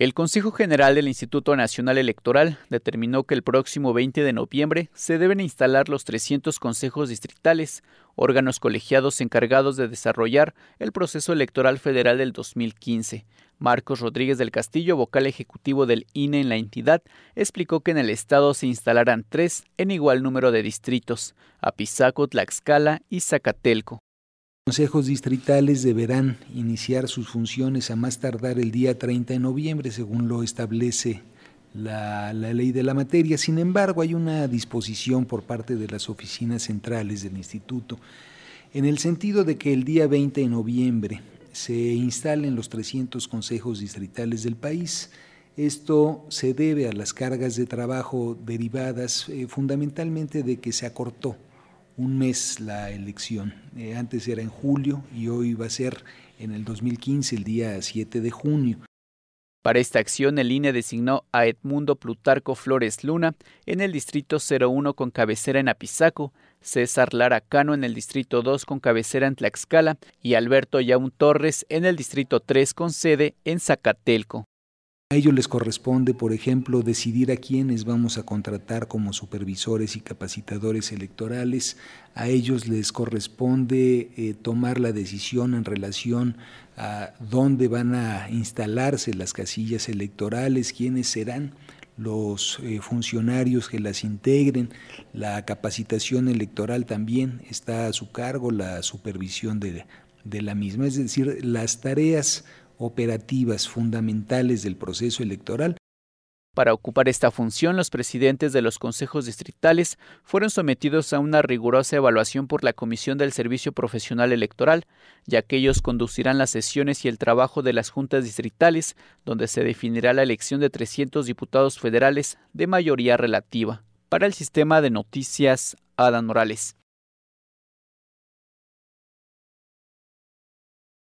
El Consejo General del Instituto Nacional Electoral determinó que el próximo 20 de noviembre se deben instalar los 300 consejos distritales, órganos colegiados encargados de desarrollar el proceso electoral federal del 2015. Marcos Rodríguez del Castillo, vocal ejecutivo del INE en la entidad, explicó que en el estado se instalarán tres en igual número de distritos, Apizaco, Tlaxcala y Zacatelco consejos distritales deberán iniciar sus funciones a más tardar el día 30 de noviembre, según lo establece la, ley de la materia. Sin embargo, hay una disposición por parte de las oficinas centrales del instituto en el sentido de que el día 20 de noviembre se instalen los 300 consejos distritales del país. Esto se debe a las cargas de trabajo derivadas eh, fundamentalmente de que se acortó un mes la elección. Eh, antes era en julio y hoy va a ser en el 2015, el día 7 de junio. Para esta acción, el INE designó a Edmundo Plutarco Flores Luna en el Distrito 01 con cabecera en Apizaco, César Lara Cano en el Distrito 2 con cabecera en Tlaxcala y Alberto Yaun Torres en el Distrito 3 con sede en Zacatelco. A ellos les corresponde, por ejemplo, decidir a quiénes vamos a contratar como supervisores y capacitadores electorales. A ellos les corresponde eh, tomar la decisión en relación a dónde van a instalarse las casillas electorales, quiénes serán los eh, funcionarios que las integren, la capacitación electoral también está a su cargo, la supervisión de la misma. Es decir, las tareas operativas fundamentales del proceso electoral. Para ocupar esta función, los presidentes de los consejos distritales fueron sometidos a una rigurosa evaluación por la Comisión del Servicio Profesional Electoral, ya que ellos conducirán las sesiones y el trabajo de las juntas distritales, donde se definirá la elección de 300 diputados federales de mayoría relativa. Para el sistema de noticias, Adán Morales.